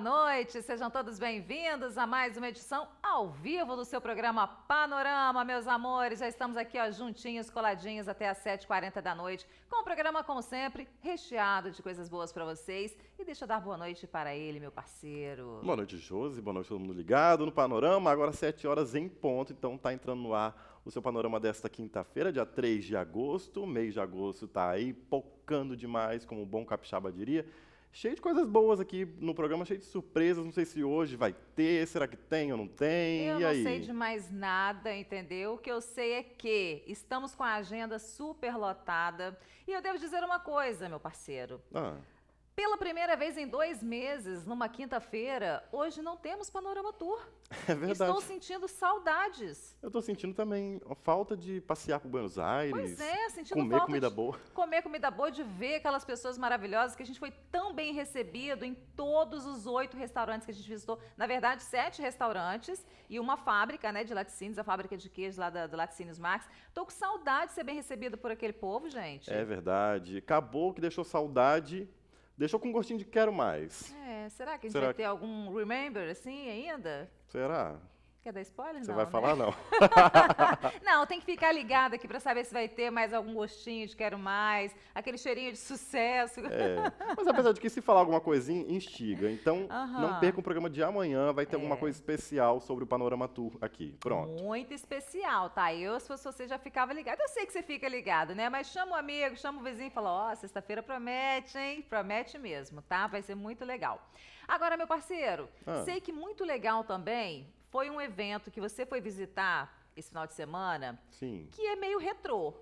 boa noite. Sejam todos bem-vindos a mais uma edição ao vivo do seu programa Panorama, meus amores. Já estamos aqui, ó, juntinhos, coladinhos até às 7h40 da noite, com o programa, como sempre, recheado de coisas boas para vocês. E deixa eu dar boa noite para ele, meu parceiro. Boa noite, Josi. Boa noite, todo mundo ligado no Panorama. Agora 7 horas em ponto, então tá entrando no ar o seu panorama desta quinta-feira, dia 3 de agosto. O mês de agosto está aí, pocando demais, como o bom capixaba diria cheio de coisas boas aqui no programa, cheio de surpresas. Não sei se hoje vai ter, será que tem ou não tem? Eu e não aí? sei de mais nada, entendeu? O que eu sei é que estamos com a agenda super lotada. E eu devo dizer uma coisa, meu parceiro. Ah. Pela primeira vez em dois meses, numa quinta-feira, hoje não temos Panorama Tour. É verdade. Estou sentindo saudades. Eu estou sentindo também falta de passear por Buenos Aires. Pois é, sentindo comer falta comida de boa. Comer comida boa, de ver aquelas pessoas maravilhosas que a gente foi tão bem recebido em todos os oito restaurantes que a gente visitou. Na verdade, sete restaurantes e uma fábrica né, de laticínios, a fábrica de queijo lá da, do Laticínios Max. Estou com saudade de ser bem recebido por aquele povo, gente. É verdade. Acabou que deixou saudade deixou com um gostinho de quero mais. É, será que a gente será vai ter algum remember assim ainda? Será? Quer dar spoiler? Você não, vai né? falar, não. não, tem que ficar ligado aqui para saber se vai ter mais algum gostinho de quero mais, aquele cheirinho de sucesso. É. Mas apesar de que se falar alguma coisinha, instiga. Então, não perca o programa de amanhã, vai ter é. alguma coisa especial sobre o Panorama Tour aqui. Pronto. Muito especial, tá? Eu, se fosse você, já ficava ligado. Eu sei que você fica ligado, né? Mas chama o amigo, chama o vizinho e fala, ó, oh, sexta-feira promete, hein? Promete mesmo, tá? Vai ser muito legal. Agora, meu parceiro, ah. sei que muito legal também foi um evento que você foi visitar esse final de semana. Sim. Que é meio retrô.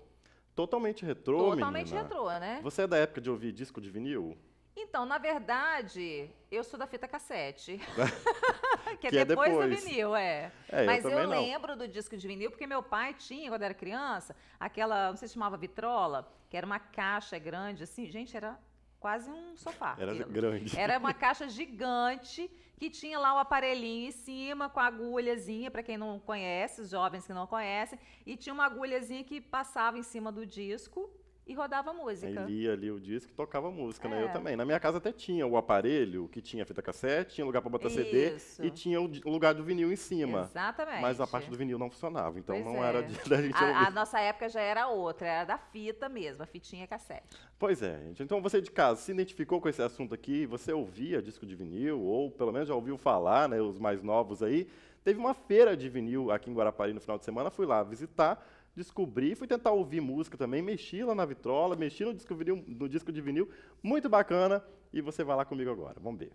Totalmente retrô, Totalmente menina. retrô, né? Você é da época de ouvir disco de vinil? Então, na verdade, eu sou da fita cassete. É que, é, depois é depois, do vinil, é. é Mas eu, eu lembro do disco de vinil, porque meu pai tinha, quando era criança, aquela, não sei se chamava vitrola, que era uma caixa grande, assim, gente, era quase um sofá. Era aquilo. grande. Era uma caixa gigante que tinha lá o um aparelhinho em cima com a agulhazinha, para quem não conhece, os jovens que não conhecem, e tinha uma agulhazinha que passava em cima do disco e rodava música. Aí lia ali o disco e tocava música, é. né? Eu é. também. Na minha casa até tinha o aparelho, que tinha fita cassete, tinha lugar para botar Isso. CD e tinha o lugar do vinil em cima. Exatamente. Mas a parte do vinil não funcionava, então pois não é. era de, da gente a, a nossa época já era outra, era da fita mesmo, a fitinha cassete. Pois é, gente. Então você de casa se identificou com esse assunto aqui, você ouvia disco de vinil ou pelo menos já ouviu falar, né, os mais novos aí. Teve uma feira de vinil aqui em Guarapari no final de semana, fui lá visitar descobri, fui tentar ouvir música também, mexi lá na vitrola, mexi no disco, vinil, no disco de vinil, muito bacana, e você vai lá comigo agora, vamos ver.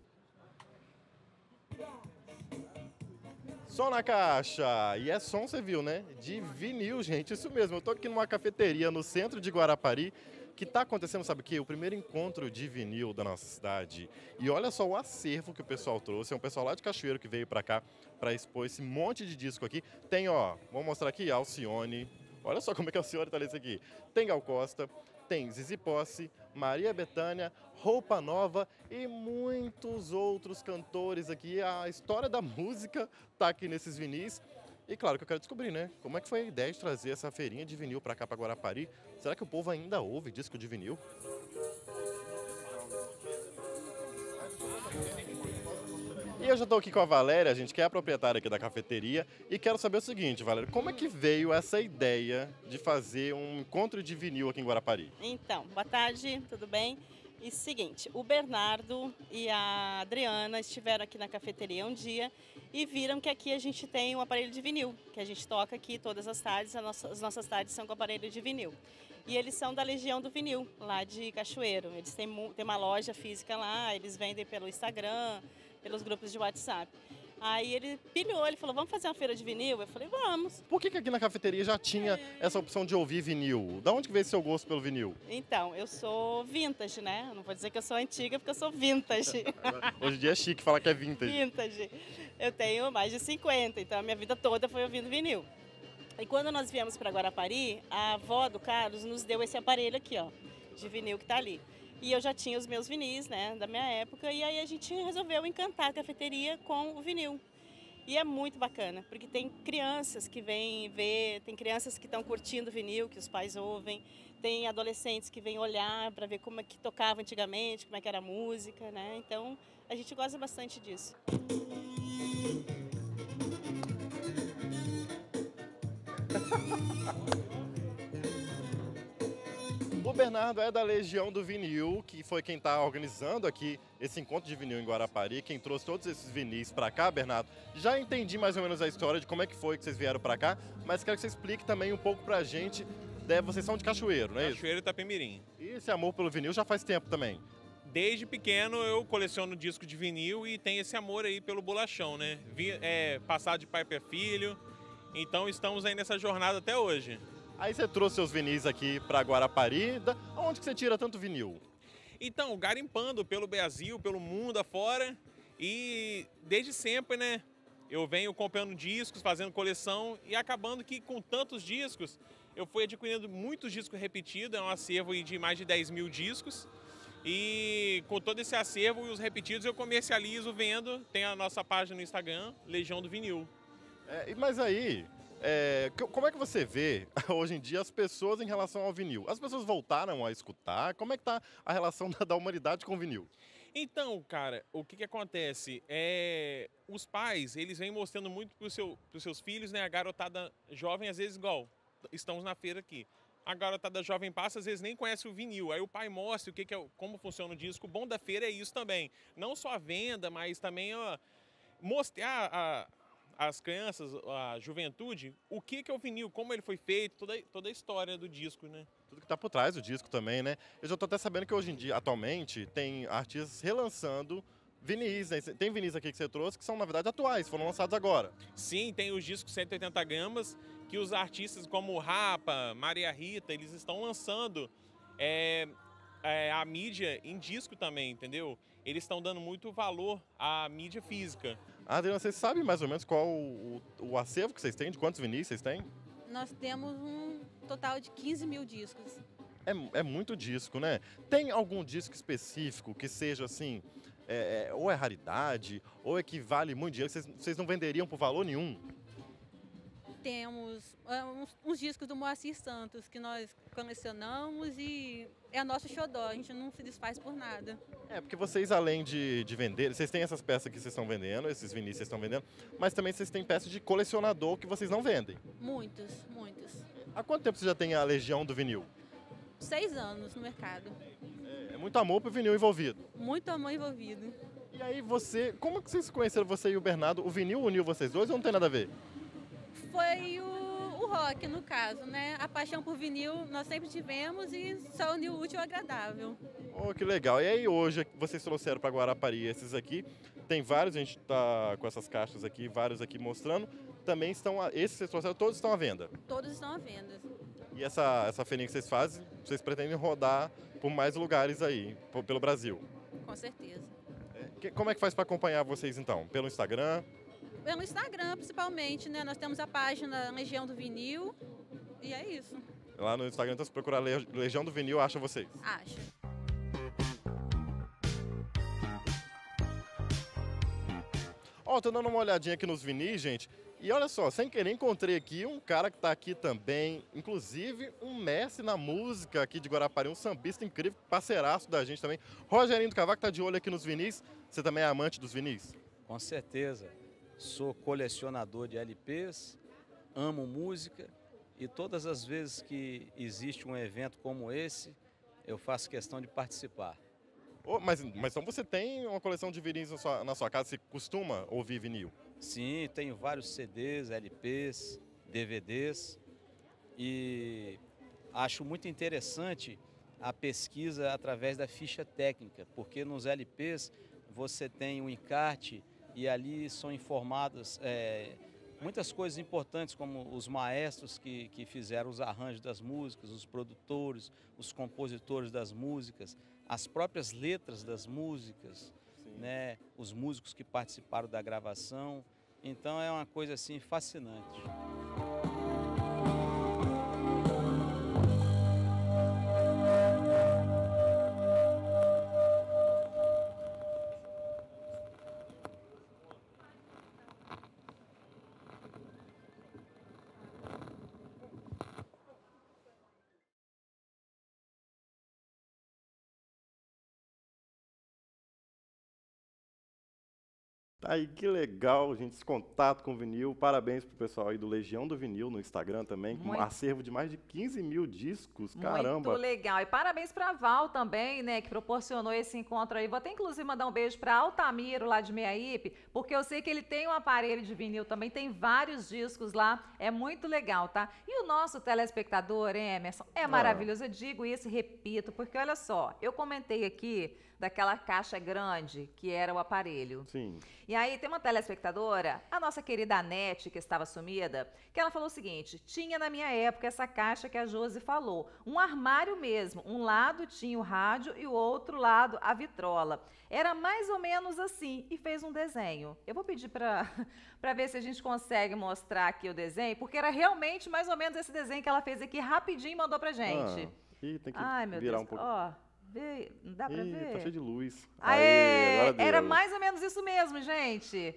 Som na caixa! E é som, você viu, né? De vinil, gente, isso mesmo. Eu tô aqui numa cafeteria no centro de Guarapari, que está acontecendo, sabe o quê? O primeiro encontro de vinil da nossa cidade. E olha só o acervo que o pessoal trouxe. É um pessoal lá de Cachoeiro que veio para cá para expor esse monte de disco aqui. Tem, ó, vou mostrar aqui, Alcione, Olha só como é que a senhora está lendo isso aqui. Tem Gal Costa, tem Zizi Posse, Maria Bethânia, Roupa Nova e muitos outros cantores aqui. A história da música está aqui nesses vinis. E claro que eu quero descobrir, né? Como é que foi a ideia de trazer essa feirinha de vinil para cá, para Guarapari? Será que o povo ainda ouve disco de vinil? eu já estou aqui com a Valéria, a gente, que é a proprietária aqui da cafeteria, e quero saber o seguinte, Valéria, como é que veio essa ideia de fazer um encontro de vinil aqui em Guarapari? Então, boa tarde, tudo bem? E seguinte, o Bernardo e a Adriana estiveram aqui na cafeteria um dia e viram que aqui a gente tem um aparelho de vinil, que a gente toca aqui todas as tardes, as nossas tardes são com aparelho de vinil. E eles são da Legião do Vinil, lá de Cachoeiro. Eles têm, têm uma loja física lá, eles vendem pelo Instagram, pelos grupos de WhatsApp. Aí ele pilhou, ele falou, vamos fazer uma feira de vinil? Eu falei, vamos. Por que, que aqui na cafeteria já tinha é. essa opção de ouvir vinil? Da onde que veio esse seu gosto pelo vinil? Então, eu sou vintage, né? não vou dizer que eu sou antiga, porque eu sou vintage. Hoje em dia é chique falar que é vintage. Vintage. Eu tenho mais de 50, então a minha vida toda foi ouvindo vinil. E quando nós viemos para Guarapari, a avó do Carlos nos deu esse aparelho aqui, ó, de vinil que tá ali. E eu já tinha os meus vinis, né, da minha época, e aí a gente resolveu encantar a cafeteria com o vinil. E é muito bacana, porque tem crianças que vêm ver, tem crianças que estão curtindo vinil, que os pais ouvem, tem adolescentes que vêm olhar para ver como é que tocava antigamente, como é que era a música, né? Então, a gente gosta bastante disso. Bernardo é da Legião do Vinil, que foi quem está organizando aqui esse encontro de vinil em Guarapari, quem trouxe todos esses vinis para cá, Bernardo. Já entendi mais ou menos a história de como é que foi que vocês vieram para cá, mas quero que você explique também um pouco para a gente. Né, vocês são de Cachoeiro, não é isso? Cachoeiro e Itapemirim. E esse amor pelo vinil já faz tempo também? Desde pequeno eu coleciono disco de vinil e tenho esse amor aí pelo bolachão, né? Vi, é, passado de pai para filho, então estamos aí nessa jornada até hoje. Aí você trouxe seus vinis aqui para Guarapari. Da... Onde que você tira tanto vinil? Então, garimpando pelo Brasil, pelo mundo afora. E desde sempre, né? Eu venho comprando discos, fazendo coleção e acabando que com tantos discos, eu fui adquirindo muitos discos repetidos, é um acervo de mais de 10 mil discos. E com todo esse acervo e os repetidos eu comercializo, vendo, tem a nossa página no Instagram, Legião do Vinil. É, mas aí, é, como é que você vê hoje em dia as pessoas em relação ao vinil? As pessoas voltaram a escutar? Como é que tá a relação da, da humanidade com o vinil? Então, cara, o que, que acontece? É, os pais, eles vêm mostrando muito para seu, os seus filhos, né? A garotada jovem, às vezes, igual, estamos na feira aqui. A garotada jovem passa, às vezes nem conhece o vinil. Aí o pai mostra o que, que é, como funciona o disco. O bom da feira é isso também. Não só a venda, mas também ó, mostrar a, ah, ah, as crianças, a juventude, o que, que é o vinil, como ele foi feito, toda, toda a história do disco, né? Tudo que está por trás do disco também, né? Eu já estou até sabendo que hoje em dia, atualmente, tem artistas relançando vinis, né? Tem vinis aqui que você trouxe que são, na verdade, atuais, foram lançados agora. Sim, tem os discos 180 gramas que os artistas como Rapa, Maria Rita, eles estão lançando é, é, a mídia em disco também, entendeu? Eles estão dando muito valor à mídia física. Adriana, vocês sabem mais ou menos qual o, o, o acervo que vocês têm? De quantos vinis vocês têm? Nós temos um total de 15 mil discos. É, é muito disco, né? Tem algum disco específico que seja assim, é, é ou é raridade, ou é que vale muito dinheiro, vocês, vocês não venderiam por valor nenhum? temos ah, uns, uns, discos do Moacir Santos que nós colecionamos e é nosso xodó, a gente não se desfaz por nada. É, porque vocês além de, de vender, vocês têm essas peças que vocês estão vendendo, esses vinis que vocês estão vendendo, mas também vocês têm peças de colecionador que vocês não vendem. Muitos, muitos. Há quanto tempo você já tem a legião do vinil? Seis anos no mercado. É, é muito amor pro vinil envolvido. Muito amor envolvido. E aí você, como que vocês conheceram, você e o Bernardo? O vinil uniu vocês dois ou não tem nada a ver? foi o, o, rock, no caso, né? A paixão por vinil nós sempre tivemos e só uniu o útil ao é agradável. Oh, que legal. E aí hoje vocês trouxeram para Guarapari esses aqui. Tem vários, a gente está com essas caixas aqui, vários aqui mostrando. Também estão, esses vocês trouxeram, todos estão à venda? Todos estão à venda. E essa, essa feirinha que vocês fazem, vocês pretendem rodar por mais lugares aí, pelo Brasil? Com certeza. É, como é que faz para acompanhar vocês então? Pelo Instagram? pelo é Instagram principalmente, né? Nós temos a página Legião do Vinil e é isso. Lá no Instagram, então, se procurar Legião do Vinil, acha vocês? Acha. Ó, oh, tô dando uma olhadinha aqui nos vinis, gente. E olha só, sem querer encontrei aqui um cara que tá aqui também, inclusive um mestre na música aqui de Guarapari, um sambista incrível, parceiraço da gente também. Rogerinho do Cavaco tá de olho aqui nos vinis. Você também é amante dos vinis? Com certeza sou colecionador de LPs, amo música e todas as vezes que existe um evento como esse, eu faço questão de participar. Oh, mas, mas então você tem uma coleção de vinis na sua, na sua casa? Você costuma ouvir vinil? Sim, tenho vários CDs, LPs, DVDs e acho muito interessante a pesquisa através da ficha técnica, porque nos LPs você tem um encarte e ali são informadas é, muitas coisas importantes, como os maestros que, que fizeram os arranjos das músicas, os produtores, os compositores das músicas, as próprias letras das músicas, né, os músicos que participaram da gravação. Então é uma coisa assim fascinante. Aí, que legal, gente, esse contato com vinil. Parabéns pro pessoal aí do Legião do Vinil no Instagram também, com Muito. um acervo de mais de 15 mil discos, caramba. Muito legal. E parabéns pra Val também, né, que proporcionou esse encontro aí. Vou até, inclusive, mandar um beijo pra Altamiro, lá de Meiaípe, porque eu sei que ele tem um aparelho de vinil também, tem vários discos lá. É muito legal, tá? E o nosso telespectador, Emerson, é ah. maravilhoso. Ah. Eu digo isso e repito, porque olha só, eu comentei aqui daquela caixa grande que era o aparelho. Sim. E aí tem uma telespectadora, a nossa querida Anete, que estava sumida, que ela falou o seguinte: tinha na minha época essa caixa que a Josi falou, um armário mesmo. Um lado tinha o rádio e o outro lado a vitrola. Era mais ou menos assim e fez um desenho. Eu vou pedir para ver se a gente consegue mostrar aqui o desenho, porque era realmente mais ou menos esse desenho que ela fez aqui rapidinho e mandou para gente. Ah, e tem que Ai, virar Deus. um pouco. Oh. Tá ver? Não dá para ver? Tá cheio de luz. Aê! Aê era mais ou menos isso mesmo, gente.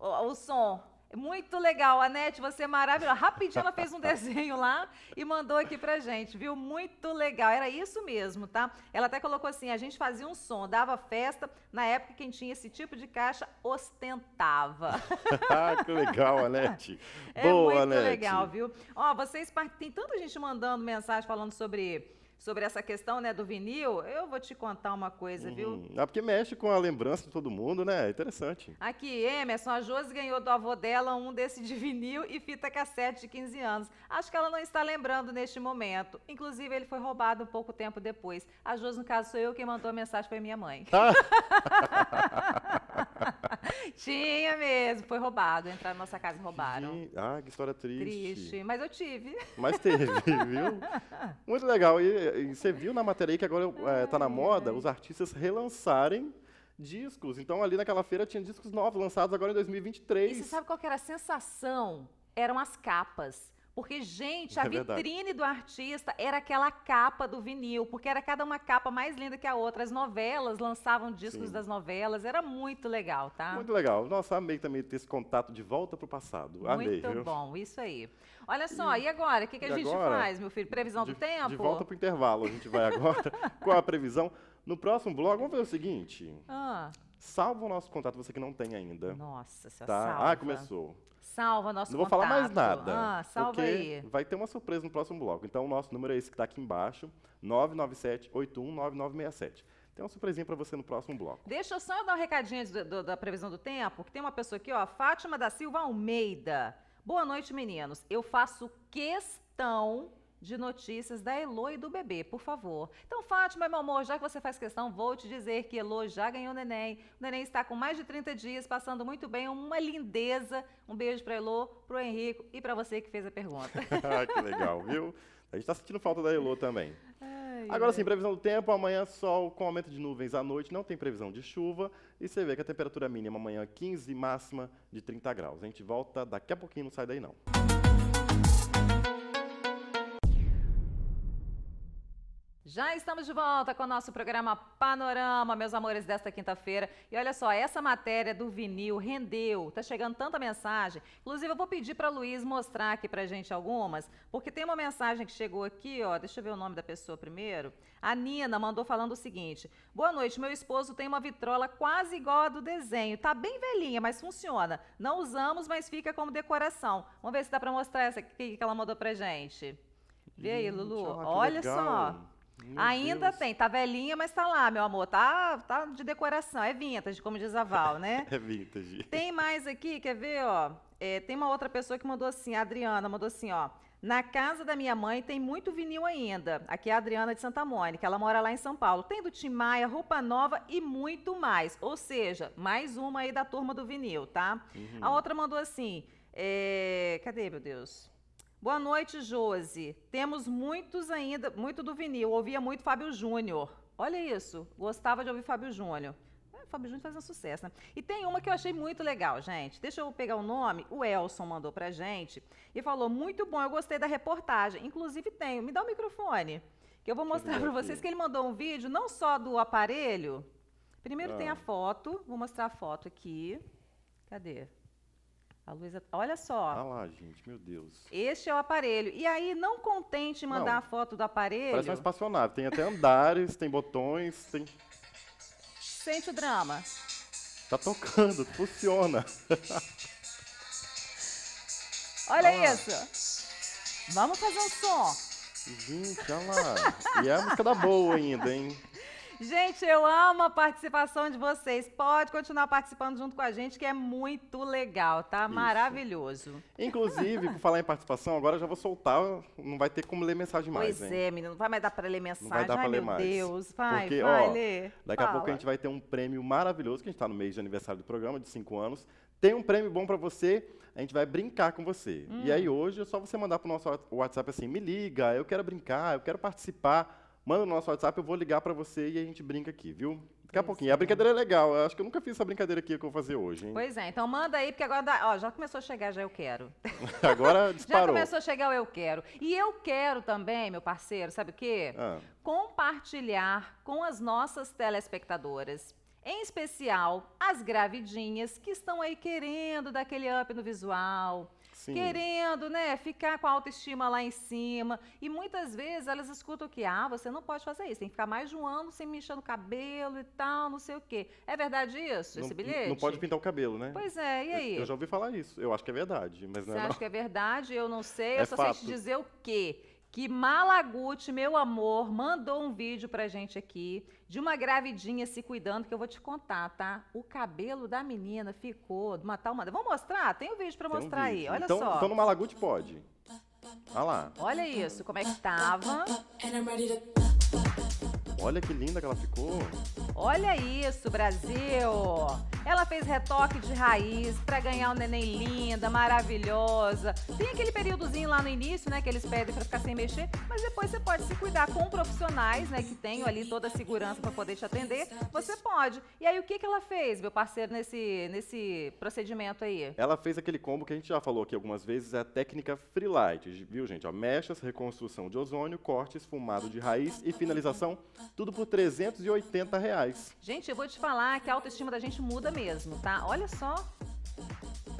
O, o, som. Muito legal, Anete, você é maravilhosa. Rapidinho ela fez um desenho lá e mandou aqui pra gente, viu? Muito legal. Era isso mesmo, tá? Ela até colocou assim: a gente fazia um som, dava festa. Na época, quem tinha esse tipo de caixa ostentava. que legal, Anete. É Boa, muito Anete. legal, viu? Ó, vocês. Tem tanta gente mandando mensagem falando sobre sobre essa questão né, do vinil, eu vou te contar uma coisa, uhum. viu? Ah, porque mexe com a lembrança de todo mundo, né? É interessante. Aqui, Emerson, a Josi ganhou do avô dela um desse de vinil e fita cassete de 15 anos. Acho que ela não está lembrando neste momento. Inclusive, ele foi roubado um pouco tempo depois. A Josi, no caso, sou eu quem mandou a mensagem para minha mãe. Ah. Tinha mesmo, foi roubado. Entraram na nossa casa e roubaram. Ah, que história triste. Triste, mas eu tive. Mas teve, viu? Muito legal. E, e você viu na matéria aí que agora está é, tá na moda os artistas relançarem discos. Então, ali naquela feira tinha discos novos lançados agora em 2023. E você sabe qual era a sensação? Eram as capas. Porque, gente, é a é vitrine do artista era aquela capa do vinil, porque era cada uma capa mais linda que a outra. As novelas lançavam discos Sim. das novelas, era muito legal, tá? Muito legal. Nossa, amei também ter esse contato de volta para o passado. amei. Muito bom, isso aí. Olha só, e, e agora? O que, que a gente agora, faz, meu filho? Previsão de, do tempo? De volta para o intervalo, a gente vai agora com a previsão. No próximo blog, vamos fazer o seguinte. Ah. Salva o nosso contato, você que não tem ainda. Nossa, você tá? salva. Ah, começou salva nosso Não vou contato. falar mais nada. Ah, salva aí. Vai ter uma surpresa no próximo bloco. Então, o nosso número é esse que está aqui embaixo: 997 819967. Tem uma surpresinha para você no próximo bloco. Deixa eu só dar um recadinho do, do, da previsão do tempo, que tem uma pessoa aqui, ó, Fátima da Silva Almeida. Boa noite, meninos. Eu faço questão de notícias da Elo e do bebê, por favor. Então, Fátima, meu amor, já que você faz questão, vou te dizer que Elo já ganhou o neném. O neném está com mais de 30 dias, passando muito bem, uma lindeza. Um beijo para Elo, para o Henrico e para você que fez a pergunta. Ah, que legal, viu? A gente está sentindo falta da Elo também. Agora sim, previsão do tempo, amanhã sol com aumento de nuvens à noite, não tem previsão de chuva. E você vê que a temperatura mínima amanhã 15, máxima de 30 graus. A gente volta daqui a pouquinho, não sai daí não. Já estamos de volta com o nosso programa Panorama, meus amores, desta quinta-feira. E olha só, essa matéria do vinil rendeu, tá chegando tanta mensagem. Inclusive, eu vou pedir para Luiz mostrar aqui pra gente algumas, porque tem uma mensagem que chegou aqui, ó, deixa eu ver o nome da pessoa primeiro. A Nina mandou falando o seguinte: "Boa noite, meu esposo tem uma vitrola quase igual a do desenho. Tá bem velhinha, mas funciona. Não usamos, mas fica como decoração. Vamos ver se dá para mostrar essa aqui que ela mandou pra gente. Vê aí, Lulu. olha só. Ainda Deus. tem, tá velhinha, mas tá lá, meu amor, tá, tá de decoração, é vintage, como diz a Val, né? é vintage. Tem mais aqui, quer ver, ó? É, tem uma outra pessoa que mandou assim, a Adriana mandou assim, ó. Na casa da minha mãe tem muito vinil ainda. Aqui é a Adriana de Santa Mônica, ela mora lá em São Paulo. Tem do Tim Maia, roupa nova e muito mais. Ou seja, mais uma aí da turma do vinil, tá? Uhum. A outra mandou assim, é... cadê, meu Deus? Boa noite, Josi. Temos muitos ainda, muito do vinil. Ouvia muito Fábio Júnior. Olha isso, gostava de ouvir Fábio Júnior. É, Fábio Júnior fazendo um sucesso, né? E tem uma que eu achei muito legal, gente. Deixa eu pegar o nome. O Elson mandou pra gente e falou: muito bom, eu gostei da reportagem. Inclusive tenho. Me dá o microfone. Que eu vou mostrar para vocês que ele mandou um vídeo não só do aparelho. Primeiro ah. tem a ah. foto, vou mostrar a foto aqui. Cadê? A Luísa, olha só. Olha tá lá, gente, meu Deus. Este é o aparelho. E aí, não contente em mandar não, a foto do aparelho. Parece uma espaçonave. Tem até andares, tem botões, tem. Sente o drama. Tá tocando, funciona. olha ah. isso. Vamos fazer um som. Gente, olha lá. e é a música da boa ainda, hein? Gente, eu amo a participação de vocês. Pode continuar participando junto com a gente, que é muito legal, tá? Maravilhoso. Inclusive, por falar em participação, agora eu já vou soltar, não vai ter como ler mensagem mais. Pois hein? é, menino, não vai mais dar para ler mensagem. Não vai dar Ai, pra ler meu mais. Deus, vai, Porque, vai ó, ler. Daqui Fala. a pouco a gente vai ter um prêmio maravilhoso, que a gente está no mês de aniversário do programa, de cinco anos. Tem um prêmio bom para você, a gente vai brincar com você. Hum. E aí hoje é só você mandar pro nosso WhatsApp assim, me liga, eu quero brincar, eu quero participar. Manda no nosso WhatsApp, eu vou ligar para você e a gente brinca aqui, viu? Daqui a Isso. pouquinho. A é. brincadeira é legal. Eu acho que eu nunca fiz essa brincadeira aqui que eu vou fazer hoje, hein? Pois é, então manda aí, porque agora dá, ó, já começou a chegar, já eu quero. agora disparou. Já começou a chegar o eu quero. E eu quero também, meu parceiro, sabe o quê? Ah. Compartilhar com as nossas telespectadoras em especial as gravidinhas que estão aí querendo dar aquele up no visual, Sim. querendo, né, ficar com a autoestima lá em cima. E muitas vezes elas escutam que, ah, você não pode fazer isso, tem que ficar mais de um ano sem mexer no cabelo e tal, não sei o quê. É verdade isso, não, esse bilhete? Não pode pintar o cabelo, né? Pois é, e aí? Eu, eu já ouvi falar isso, eu acho que é verdade, mas você não é. Você acha não. que é verdade? Eu não sei, é eu só fato. sei te dizer o quê? que Malaguti, meu amor, mandou um vídeo pra gente aqui de uma gravidinha se cuidando, que eu vou te contar, tá? O cabelo da menina ficou de uma tal maneira. Vamos mostrar? Tem um vídeo pra Tem mostrar um vídeo. aí, olha então, só. Então no Malaguti pode. Olha lá. Olha isso, como é que tava. And I'm ready to... Olha que linda que ela ficou. Olha isso, Brasil! Ela fez retoque de raiz para ganhar um neném linda, maravilhosa. Tem aquele períodozinho lá no início, né, que eles pedem para ficar sem mexer, mas depois você pode se cuidar com profissionais, né, que tem ali toda a segurança para poder te atender. Você pode. E aí o que que ela fez, meu parceiro, nesse nesse procedimento aí? Ela fez aquele combo que a gente já falou aqui algumas vezes, a técnica freelight, viu, gente? Ó, mechas, reconstrução de ozônio, corte esfumado de raiz e finalização tudo por 380 reais. Gente, eu vou te falar que a autoestima da gente muda mesmo, tá? Olha só.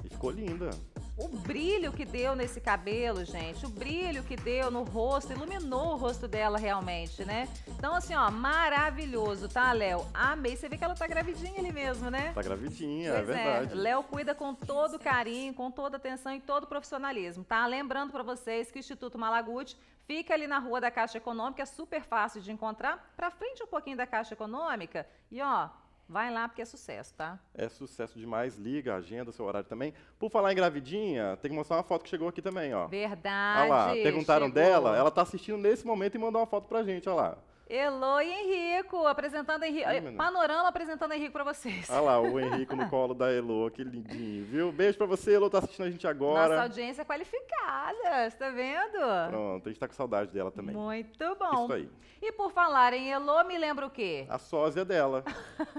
E ficou linda. O brilho que deu nesse cabelo, gente, o brilho que deu no rosto, iluminou o rosto dela realmente, né? Então, assim, ó, maravilhoso, tá, Léo? Amei. Você vê que ela tá gravidinha ali mesmo, né? Tá gravidinha, é pois é verdade. É. Léo cuida com todo carinho, com toda atenção e todo profissionalismo, tá? Lembrando para vocês que o Instituto Malaguti Fica ali na rua da Caixa Econômica, é super fácil de encontrar. Para frente um pouquinho da Caixa Econômica e ó, vai lá porque é sucesso, tá? É sucesso demais. Liga, agenda seu horário também. Por falar em gravidinha, tem que mostrar uma foto que chegou aqui também, ó. Verdade. Olha lá, perguntaram chegou. dela, ela tá assistindo nesse momento e mandou uma foto pra gente, olha lá. Elô e Henrico, apresentando Henrico. Panorama apresentando Henrico para vocês. Olha lá, o Henrico no colo da Elô, que lindinho, viu? Beijo para você, Elô, tá assistindo a gente agora. Nossa audiência é qualificada, você tá vendo? Pronto, a gente tá com saudade dela também. Muito bom. Isso aí. E por falar em Elô, me lembra o quê? A sósia dela.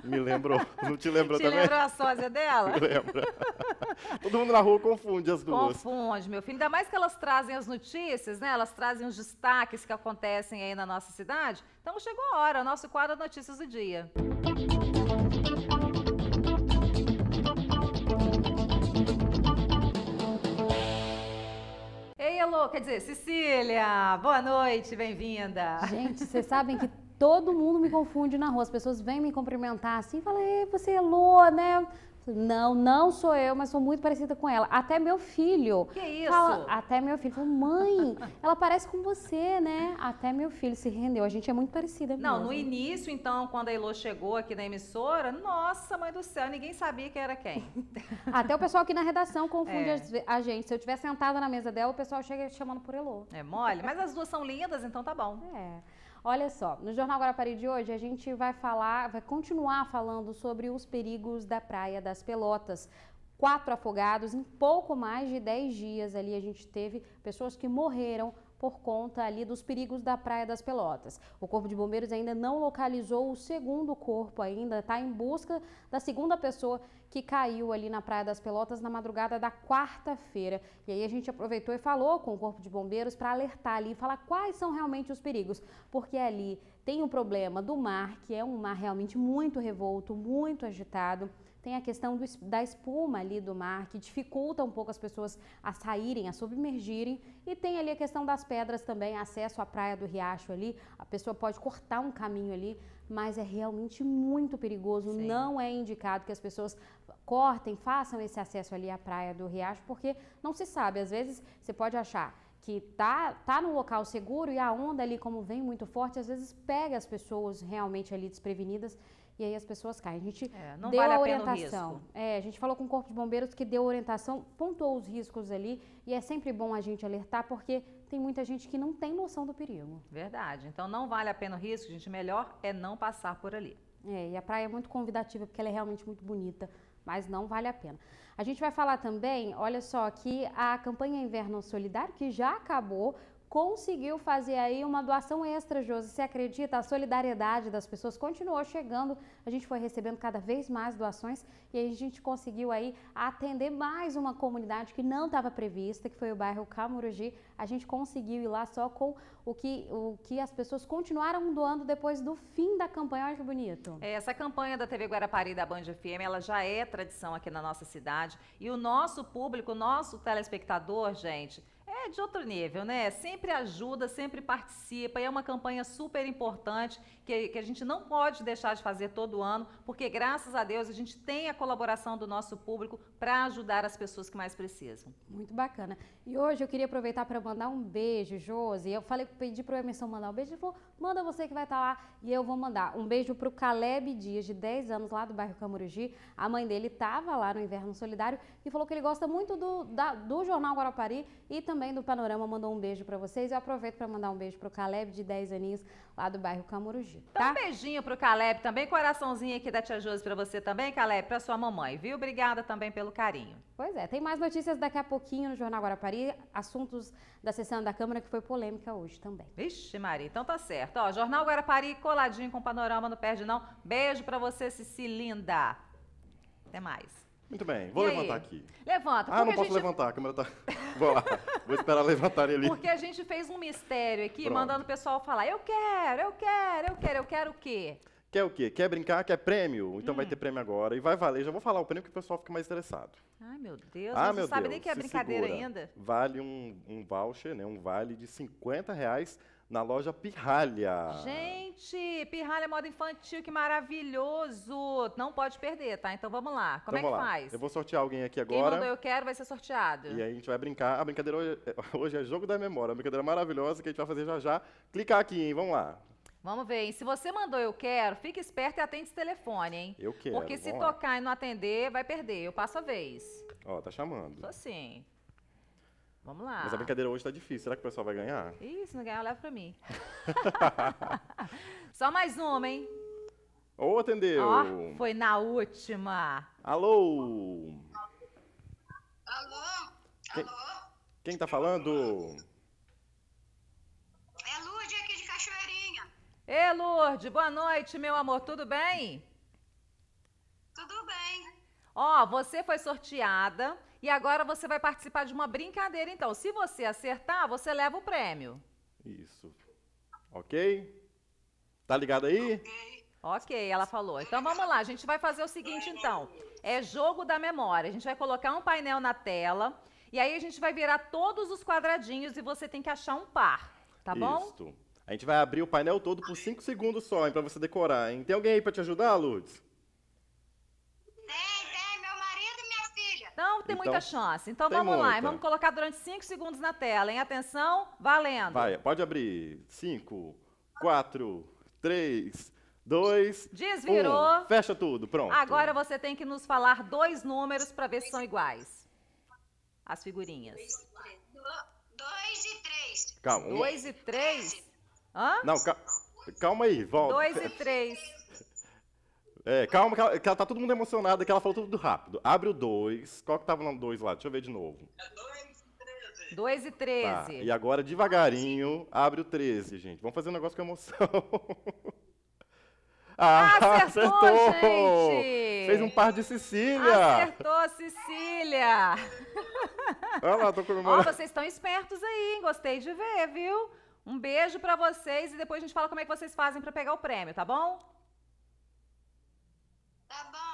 Me lembrou. Não te lembrou te também? Te lembrou a sósia dela? me lembra. Todo mundo na rua confunde as duas. Confunde, meu filho. Ainda mais que elas trazem as notícias, né? Elas trazem os destaques que acontecem aí na nossa cidade. Então chegou a hora, nosso quadro Notícias do Dia. Ei, alô, quer dizer, Cecília, boa noite, bem-vinda. Gente, vocês sabem que todo mundo me confunde na rua. As pessoas vêm me cumprimentar assim e falam, ei, você é Elô, né? Não, não sou eu, mas sou muito parecida com ela. Até meu filho. Que isso? Fala, até meu filho falou, mãe, ela parece com você, né? Até meu filho se rendeu. A gente é muito parecida. Não, mesmo. no início, então, quando a Elô chegou aqui na emissora, nossa, mãe do céu, ninguém sabia que era quem. até o pessoal aqui na redação confunde é. a gente. Se eu estiver sentada na mesa dela, o pessoal chega chamando por Elô. É mole, mas as duas são lindas, então tá bom. É. Olha só, no Jornal Guarapari de hoje a gente vai falar, vai continuar falando sobre os perigos da Praia das Pelotas quatro afogados em pouco mais de 10 dias ali. A gente teve pessoas que morreram por conta ali dos perigos da Praia das Pelotas. O Corpo de Bombeiros ainda não localizou o segundo corpo ainda, está em busca da segunda pessoa que caiu ali na Praia das Pelotas na madrugada da quarta-feira. E aí a gente aproveitou e falou com o Corpo de Bombeiros para alertar ali, e falar quais são realmente os perigos, porque ali tem o problema do mar, que é um mar realmente muito revolto, muito agitado tem a questão do, da espuma ali do mar, que dificulta um pouco as pessoas a saírem, a submergirem, e tem ali a questão das pedras também, acesso à praia do Riacho ali, a pessoa pode cortar um caminho ali, mas é realmente muito perigoso, Sim. não é indicado que as pessoas cortem, façam esse acesso ali à praia do Riacho, porque não se sabe, às vezes você pode achar que tá, tá no local seguro e a onda ali, como vem muito forte, às vezes pega as pessoas realmente ali desprevenidas e aí as pessoas caem. A gente é, deu vale a orientação. A, é, a gente falou com o Corpo de Bombeiros que deu orientação, pontuou os riscos ali e é sempre bom a gente alertar porque tem muita gente que não tem noção do perigo. Verdade. Então não vale a pena o risco, gente. Melhor é não passar por ali. É, e a praia é muito convidativa porque ela é realmente muito bonita, mas não vale a pena. A gente vai falar também, olha só, que a campanha Inverno Solidário, que já acabou, conseguiu fazer aí uma doação extra, Josi. Você acredita? A solidariedade das pessoas continuou chegando. A gente foi recebendo cada vez mais doações e a gente conseguiu aí atender mais uma comunidade que não estava prevista, que foi o bairro Camurugi. A gente conseguiu ir lá só com o que, o que as pessoas continuaram doando depois do fim da campanha. Olha que bonito. É, essa campanha da TV Guarapari e da Band FM, ela já é tradição aqui na nossa cidade e o nosso público, o nosso telespectador, gente, é de outro nível, né? Sempre ajuda, sempre participa e é uma campanha super importante que, que a gente não pode deixar de fazer todo ano, porque graças a Deus a gente tem a colaboração do nosso público para ajudar as pessoas que mais precisam. Muito bacana. E hoje eu queria aproveitar para mandar um beijo, Josi. Eu falei, pedi para o Emerson mandar um beijo, ele falou, manda você que vai estar tá lá e eu vou mandar. Um beijo para o Caleb Dias, de 10 anos, lá do bairro Camurugi. A mãe dele estava lá no Inverno Solidário e falou que ele gosta muito do, da, do Jornal Guarapari e também do Panorama mandou um beijo para vocês. Eu aproveito para mandar um beijo pro Caleb de 10 aninhos, lá do bairro Camurugi. Tá? Então, um beijinho pro Caleb também, coraçãozinho aqui da Tia Josi para você também, Caleb, para sua mamãe, viu? Obrigada também pelo carinho. Pois é, tem mais notícias daqui a pouquinho no Jornal Guarapari, assuntos da sessão da Câmara que foi polêmica hoje também. Vixe, Maria, então tá certo. Ó, Jornal Guarapari coladinho com o Panorama, não perde não. Beijo para você, Cicilinda. Até mais. Muito bem, vou e levantar aí? aqui. Levanta. Ah, não posso gente... levantar, a câmera tá... Vou lá, vou esperar levantar ele. Porque a gente fez um mistério aqui, Pronto. mandando o pessoal falar, eu quero, eu quero, eu quero, eu quero o quê? Quer o quê? Quer brincar? Quer prêmio? Então hum. vai ter prêmio agora. E vai valer, já vou falar o prêmio que o pessoal fica mais interessado. Ai, meu Deus, ah, meu não sabe nem que é brincadeira segura. ainda. Vale um, um voucher, né? um vale de 50 reais na loja Pirralha. Gente, Pirralha é Moda Infantil, que maravilhoso! Não pode perder, tá? Então vamos lá. Como então, é que lá. faz? Eu vou sortear alguém aqui agora. Quem mandou eu quero vai ser sorteado. E aí a gente vai brincar. A brincadeira é, hoje, é jogo da memória, uma brincadeira maravilhosa que a gente vai fazer já já. Clicar aqui, hein? Vamos lá. Vamos ver, hein? Se você mandou eu quero, fique esperto e atende esse telefone, hein? Eu quero. Porque se tocar lá. e não atender, vai perder. Eu passo a vez. Ó, tá chamando. Tô sim. Vamos lá. Mas a brincadeira hoje está difícil. Será que o pessoal vai ganhar? Ih, se não ganhar, leva para mim. Só mais uma, hein? Ou oh, atendeu. Oh, foi na última. Alô? Alô? Quem, quem tá falando? É Lourdes aqui de Cachoeirinha. Ê, Lourdes, boa noite, meu amor. Tudo bem? Tudo bem. Ó, oh, você foi sorteada e agora você vai participar de uma brincadeira, então. Se você acertar, você leva o prêmio. Isso. Ok? Tá ligado aí? Ok. ela falou. Então vamos lá, a gente vai fazer o seguinte então. É jogo da memória. A gente vai colocar um painel na tela e aí a gente vai virar todos os quadradinhos e você tem que achar um par, tá bom? Isso. A gente vai abrir o painel todo por cinco segundos só, para você decorar, hein? Tem alguém aí para te ajudar, Lourdes? não tem então, muita chance. Então vamos muita. lá, vamos colocar durante 5 segundos na tela, hein? Atenção, valendo. Vai, pode abrir. 5, 4, 3, 2. Desvirou. Um. Fecha tudo, pronto. Agora você tem que nos falar dois números para ver se são iguais. As figurinhas. 2 e 3. Calma. 2 e 3? Hã? Não, calma aí, volta. 2 e 3. É, calma, que ela, que ela tá todo mundo emocionado que ela falou tudo rápido. Abre o 2. Qual que tava no 2 lá? Deixa eu ver de novo. É 2 e 13. Tá, e agora, devagarinho, abre o 13, gente. Vamos fazer um negócio com emoção. ah, acertou, acertou, gente! Fez um par de Cecília! Acertou, Cecília! Olha lá, tô comemorando. Ó, vocês estão espertos aí, gostei de ver, viu? Um beijo para vocês e depois a gente fala como é que vocês fazem para pegar o prêmio, tá bom? Ah bon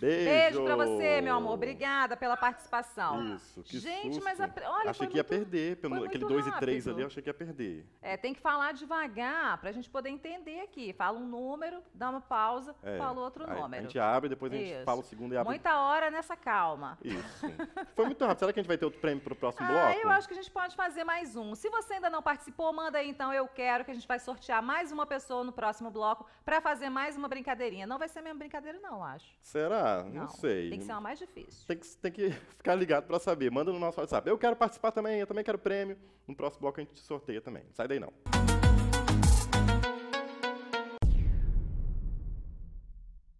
Beijo. Beijo pra você, meu amor. Obrigada pela participação. Isso, que Gente, susto. mas a, olha, Achei que muito, ia perder. Pelo, aquele 2 e 3 ali, eu achei que ia perder. É, tem que falar devagar pra gente poder entender aqui. Fala um número, dá uma pausa, é, fala outro aí, número. A gente abre, depois a gente Isso. fala o segundo e abre. Muita hora nessa calma. Isso. Foi muito rápido. Será que a gente vai ter outro prêmio pro próximo ah, bloco? Eu acho que a gente pode fazer mais um. Se você ainda não participou, manda aí então eu quero que a gente vai sortear mais uma pessoa no próximo bloco pra fazer mais uma brincadeirinha. Não vai ser a mesma brincadeira não, acho. Será? Ah, não, não, sei. Tem que ser uma mais difícil. Tem que, tem que ficar ligado para saber. Manda no nosso WhatsApp. Eu quero participar também, eu também quero prêmio. No próximo bloco a gente sorteia também. sai daí não.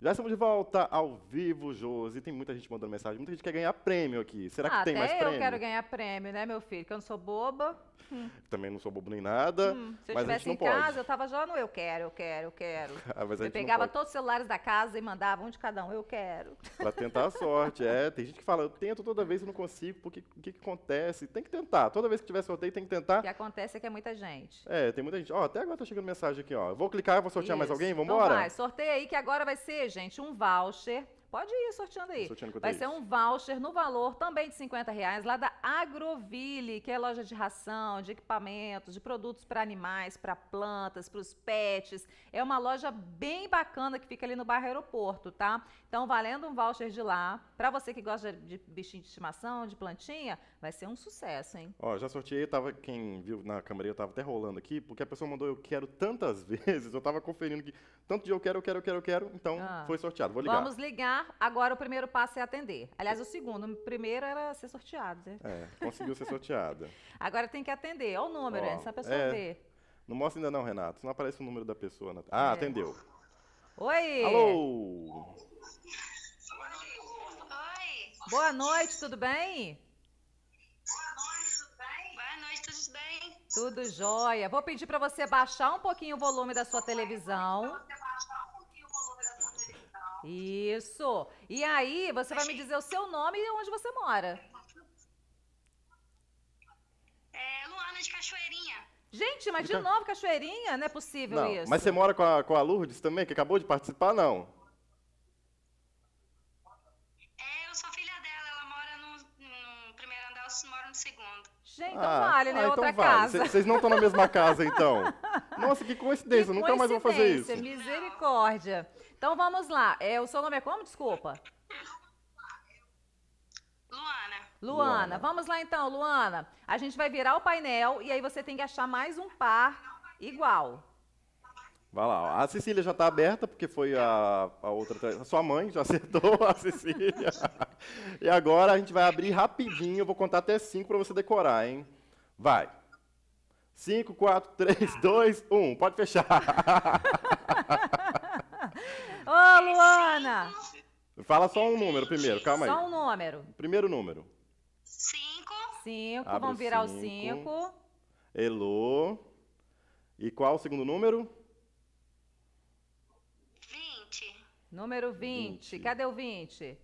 Já estamos de volta ao vivo, Josi. Tem muita gente mandando mensagem, muita gente quer ganhar prêmio aqui. Será que ah, tem mais prêmio? Até eu quero ganhar prêmio, né, meu filho? Que eu não sou boba. Hum. Também não sou bobo nem nada. Hum. Se eu estivesse em casa, pode. eu tava já no eu quero, eu quero, eu quero. Ah, eu pegava todos os celulares da casa e mandava um de cada um, eu quero. Pra tentar a sorte, é. Tem gente que fala, eu tento toda vez e não consigo, porque o que, que, acontece? Tem que tentar. Toda vez que tiver sorteio, tem que tentar. O que acontece é que é muita gente. É, tem muita gente. Ó, até agora tá chegando mensagem aqui, ó. Eu vou clicar, vou sortear Isso. mais alguém, então vambora? Então vai, sorteio aí que agora vai ser, gente, um voucher Pode ir sorteando aí. Sorteando Vai é ser um voucher no valor também de 50 reais lá da Agroville, que é loja de ração, de equipamentos, de produtos para animais, para plantas, para os pets. É uma loja bem bacana que fica ali no bairro aeroporto, tá? Então, valendo um voucher de lá. Para você que gosta de bichinho de estimação, de plantinha, vai ser um sucesso, hein? Ó, já sorteei, tava, quem viu na câmera, eu tava até rolando aqui, porque a pessoa mandou eu quero tantas vezes, eu tava conferindo que tanto de eu quero, eu quero, eu quero, eu quero. Então, ah. foi sorteado. Vou ligar. Vamos ligar. Agora o primeiro passo é atender. Aliás, o segundo. O primeiro era ser sorteado, né? É, conseguiu ser sorteada. Agora tem que atender. Olha o número, essa pessoa é, Não mostra ainda não, Renato. Não aparece o número da pessoa. Na... Ah, é. atendeu. Oi! Alô! Oi! Boa noite, tudo bem? Tudo jóia. Vou pedir para você baixar um pouquinho o volume da sua televisão. Isso. E aí, você vai me dizer o seu nome e onde você mora. É Luana de Cachoeirinha. Gente, mas de então- novo Cachoeirinha? Não é possível não, isso. Mas você mora com a, com a Lourdes também, que acabou de participar, não? Gente, então ah, vale, né? Ah, então Outra então casa. Vocês não estão na mesma casa, então. Nossa, que coincidência. Que nunca coincidência, mais vou fazer isso. misericórdia. Então vamos lá. É, o seu nome é como? Desculpa. Luana. Luana. Luana. Vamos lá então, Luana. A gente vai virar o painel e aí você tem que achar mais um par igual. Vai lá. A Cecília já está aberta, porque foi a, a outra. A sua mãe já acertou a Cecília. E agora a gente vai abrir rapidinho. Eu vou contar até cinco para você decorar, hein? Vai. Cinco, quatro, três, dois, um. Pode fechar. Ô, Luana! Fala só um número primeiro, calma aí. Só um número. Primeiro número. Cinco. Cinco. vamos virar cinco. o cinco. Elô. E qual o segundo número? Número 20. 20. Cadê o 20?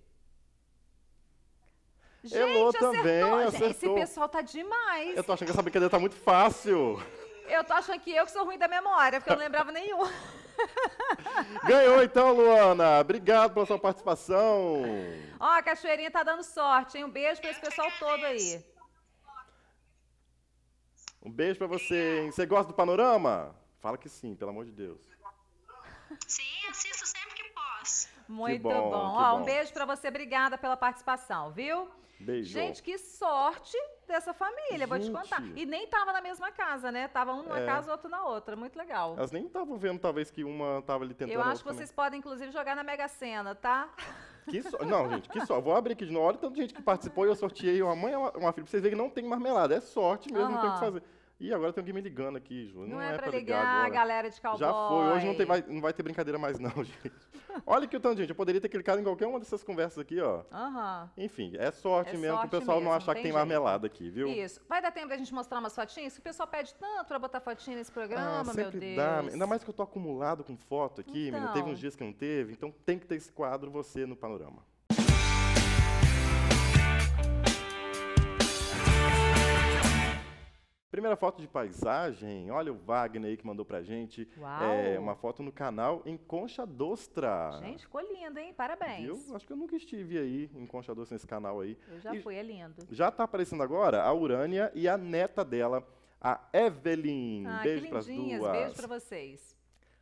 Gente, acertou. também acertou. Esse pessoal tá demais. Eu tô achando que essa brincadeira tá muito fácil. Eu tô achando que eu que sou ruim da memória, porque eu não lembrava nenhum. Ganhou então, Luana. Obrigado pela sua participação. Ó, a Cachoeirinha tá dando sorte, hein? Um beijo para esse pessoal todo aí. Um beijo para você, hein? Você gosta do panorama? Fala que sim, pelo amor de Deus. Sim, assisto sempre que muito bom. bom. Ó, bom. Um beijo para você, obrigada pela participação, viu? Beijo. Gente, que sorte dessa família, Gente. vou te contar. E nem tava na mesma casa, né? Tava um numa é. casa, outro na outra. Muito legal. Elas nem estavam vendo, talvez, que uma tava ali tentando. Eu acho que né? vocês também. podem, inclusive, jogar na Mega Sena, tá? Que Não, gente, que só. Vou abrir aqui de novo. Olha tanto gente que participou e eu sorteei uma mãe e uma filha. Pra vocês verem que não tem marmelada. É sorte mesmo, uhum. não tem o que fazer. E agora tem alguém me ligando aqui, Ju. Não, não é, é pra ligar, ligar agora. galera de cowboy. Já foi. Hoje não, tem, vai, não vai ter brincadeira mais, não, gente. Olha que o tanto, gente. Eu poderia ter clicado em qualquer uma dessas conversas aqui, ó. Uhum. Enfim, é sorte é mesmo sorte que o pessoal mesmo, não achar que tem marmelada aqui, viu? Isso. Vai dar tempo da gente mostrar umas fotinhas? Que o pessoal pede tanto pra botar fotinha nesse ah, programa, ah, sempre meu Deus. Dá. Ainda mais que eu tô acumulado com foto aqui, então. menina. Teve uns dias que não teve. Então tem que ter esse quadro, você no panorama. Primeira foto de paisagem, olha o Wagner aí que mandou pra gente. É, Uau. É, uma foto no canal em Concha Dostra. Gente, ficou lindo, hein? Parabéns. acho que eu nunca estive aí em Concha Dostra, nesse canal aí. Eu já e fui, é lindo. Já tá aparecendo agora a Urânia e a neta dela, a Evelyn. Ah, beijo para duas. Beijo para vocês.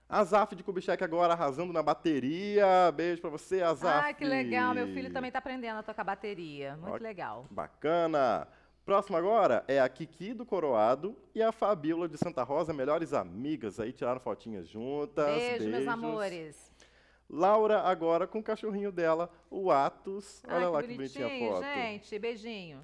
A Zaf de Kubitschek agora arrasando na bateria. Beijo para você, Azaf. Ah, que legal. Meu filho também tá aprendendo a tocar bateria. Muito Ó, legal. Bacana. Próximo agora é a Kiki do Coroado e a Fabíola de Santa Rosa, melhores amigas. Aí tiraram fotinhas juntas. Beijo, beijos. meus amores. Laura agora com o cachorrinho dela, o Atos. Olha lá que, que bonitinha a foto. gente. Beijinho.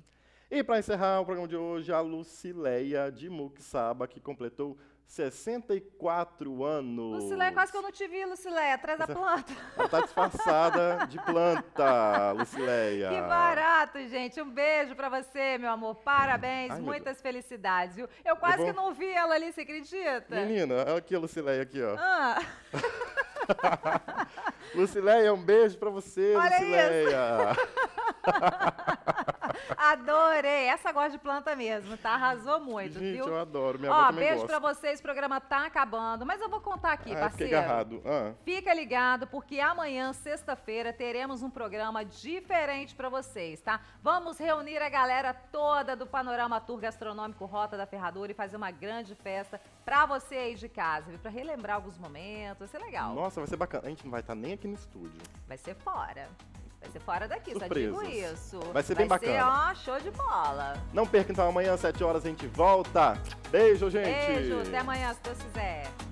E para encerrar o programa de hoje, a Lucileia de Muxaba, que completou 64 anos. Lucilé, quase que eu não te vi, Lucilé, atrás da planta. Ela tá disfarçada de planta, Lucileia. Que barato, gente. Um beijo para você, meu amor. Parabéns, Ai, muitas felicidades, viu? Eu quase eu vou... que não vi ela ali, você acredita? Menina, olha aqui a Lucileia aqui, ó. Ah. Lucileia, um beijo para você, olha Lucileia. Isso. Adorei. Essa gosta de planta mesmo, tá? Arrasou muito, Gente, viu? eu adoro. Minha Ó, avó beijo gosta. pra vocês. O programa tá acabando. Mas eu vou contar aqui, ah, parceiro. agarrado. Ah. Fica ligado, porque amanhã, sexta-feira, teremos um programa diferente pra vocês, tá? Vamos reunir a galera toda do Panorama Tour Gastronômico Rota da Ferradura e fazer uma grande festa pra você aí de casa, viu? Pra relembrar alguns momentos. Vai ser legal. Nossa, vai ser bacana. A gente não vai estar tá nem aqui no estúdio. Vai ser fora. Vai ser fora daqui, Surpresas. só digo isso. Vai ser bem Vai bacana. Ser, ó, show de bola. Não perca então amanhã, às 7 horas, a gente volta. Beijo, gente. Beijo, até amanhã, se Deus quiser.